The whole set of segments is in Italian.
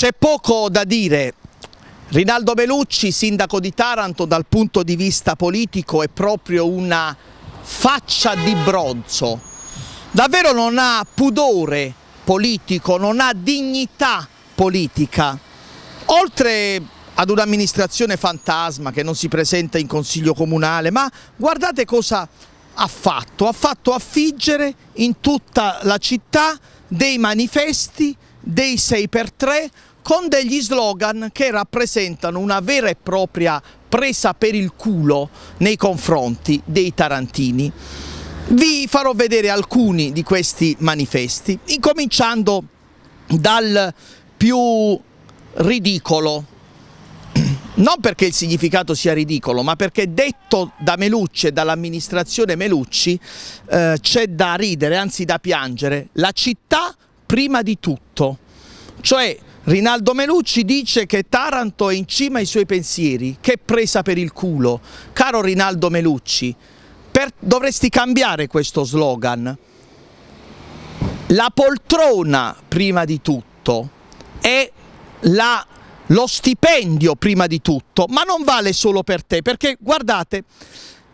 C'è poco da dire. Rinaldo Belucci, sindaco di Taranto, dal punto di vista politico è proprio una faccia di bronzo. Davvero non ha pudore politico, non ha dignità politica. Oltre ad un'amministrazione fantasma che non si presenta in consiglio comunale, ma guardate cosa ha fatto, ha fatto affiggere in tutta la città dei manifesti, dei 6x3, con degli slogan che rappresentano una vera e propria presa per il culo nei confronti dei tarantini. Vi farò vedere alcuni di questi manifesti, incominciando dal più ridicolo, non perché il significato sia ridicolo, ma perché detto da Melucci e dall'amministrazione Melucci eh, c'è da ridere, anzi da piangere, la città prima di tutto, cioè Rinaldo Melucci dice che Taranto è in cima ai suoi pensieri, che presa per il culo. Caro Rinaldo Melucci, per... dovresti cambiare questo slogan. La poltrona prima di tutto è la... lo stipendio prima di tutto, ma non vale solo per te, perché guardate,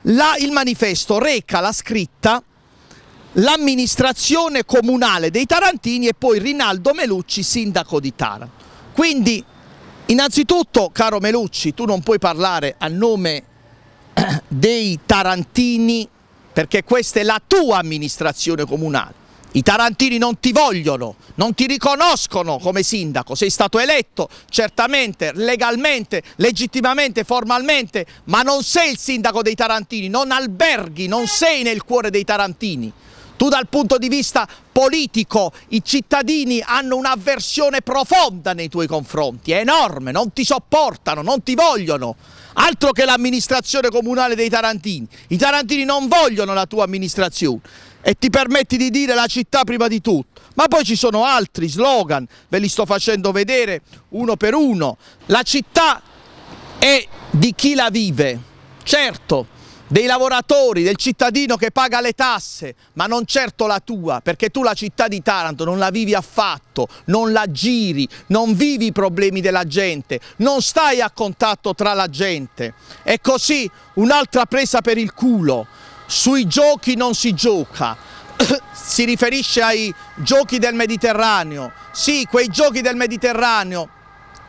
là il manifesto reca la scritta l'amministrazione comunale dei Tarantini e poi Rinaldo Melucci, sindaco di Taranto. Quindi innanzitutto, caro Melucci, tu non puoi parlare a nome dei Tarantini perché questa è la tua amministrazione comunale. I tarantini non ti vogliono, non ti riconoscono come sindaco, sei stato eletto certamente, legalmente, legittimamente, formalmente, ma non sei il sindaco dei tarantini, non alberghi, non sei nel cuore dei tarantini tu dal punto di vista politico i cittadini hanno un'avversione profonda nei tuoi confronti, è enorme, non ti sopportano, non ti vogliono. Altro che l'amministrazione comunale dei Tarantini, i Tarantini non vogliono la tua amministrazione e ti permetti di dire la città prima di tutto. Ma poi ci sono altri slogan, ve li sto facendo vedere uno per uno. La città è di chi la vive, certo, dei lavoratori, del cittadino che paga le tasse, ma non certo la tua, perché tu la città di Taranto non la vivi affatto, non la giri, non vivi i problemi della gente, non stai a contatto tra la gente. E così un'altra presa per il culo, sui giochi non si gioca, si riferisce ai giochi del Mediterraneo, sì, quei giochi del Mediterraneo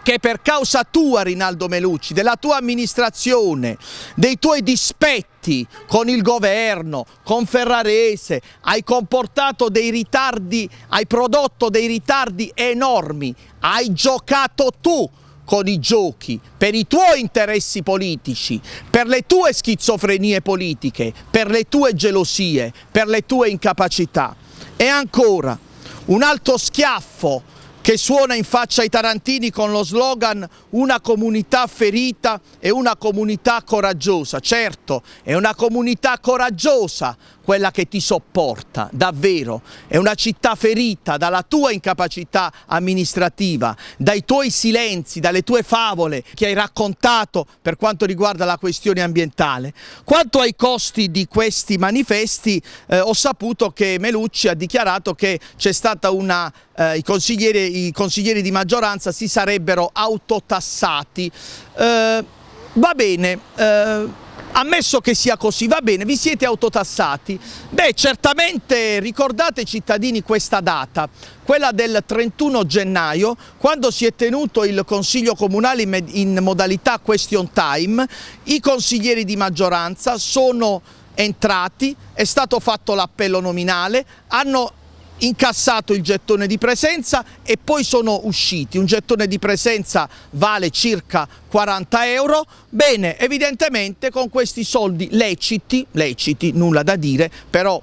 che per causa tua Rinaldo Melucci, della tua amministrazione, dei tuoi dispetti, con il governo, con Ferrarese, hai comportato dei ritardi, hai prodotto dei ritardi enormi, hai giocato tu con i giochi, per i tuoi interessi politici, per le tue schizofrenie politiche, per le tue gelosie, per le tue incapacità. E ancora, un altro schiaffo che suona in faccia ai tarantini con lo slogan una comunità ferita e una comunità coraggiosa. Certo, è una comunità coraggiosa quella che ti sopporta, davvero. È una città ferita dalla tua incapacità amministrativa, dai tuoi silenzi, dalle tue favole che hai raccontato per quanto riguarda la questione ambientale. Quanto ai costi di questi manifesti, eh, ho saputo che Melucci ha dichiarato che c'è stata una eh, i, consiglieri, i, consiglieri, di maggioranza si sarebbero autotassati. Eh, va bene, eh, Ammesso che sia così, va bene, vi siete autotassati. Beh, certamente ricordate cittadini questa data, quella del 31 gennaio, quando si è tenuto il Consiglio Comunale in modalità question time, i consiglieri di maggioranza sono entrati, è stato fatto l'appello nominale, hanno incassato il gettone di presenza e poi sono usciti. Un gettone di presenza vale circa 40 euro. Bene, evidentemente con questi soldi leciti, leciti, nulla da dire, però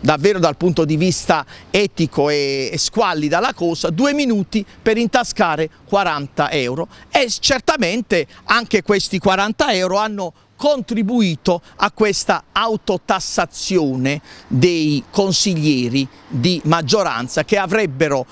davvero dal punto di vista etico e, e squallida la cosa, due minuti per intascare 40 euro e certamente anche questi 40 euro hanno contribuito a questa autotassazione dei consiglieri di maggioranza che avrebbero,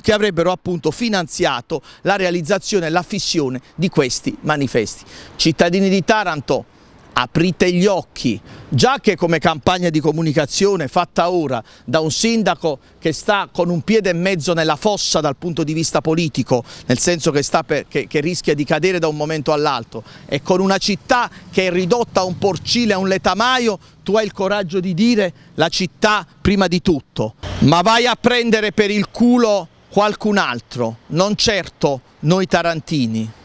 che avrebbero appunto finanziato la realizzazione e la fissione di questi manifesti. Cittadini di Taranto, aprite gli occhi, già che come campagna di comunicazione fatta ora da un sindaco che sta con un piede e mezzo nella fossa dal punto di vista politico, nel senso che, per, che, che rischia di cadere da un momento all'altro, e con una città che è ridotta a un porcile, a un letamaio, tu hai il coraggio di dire la città prima di tutto, ma vai a prendere per il culo qualcun altro, non certo noi tarantini.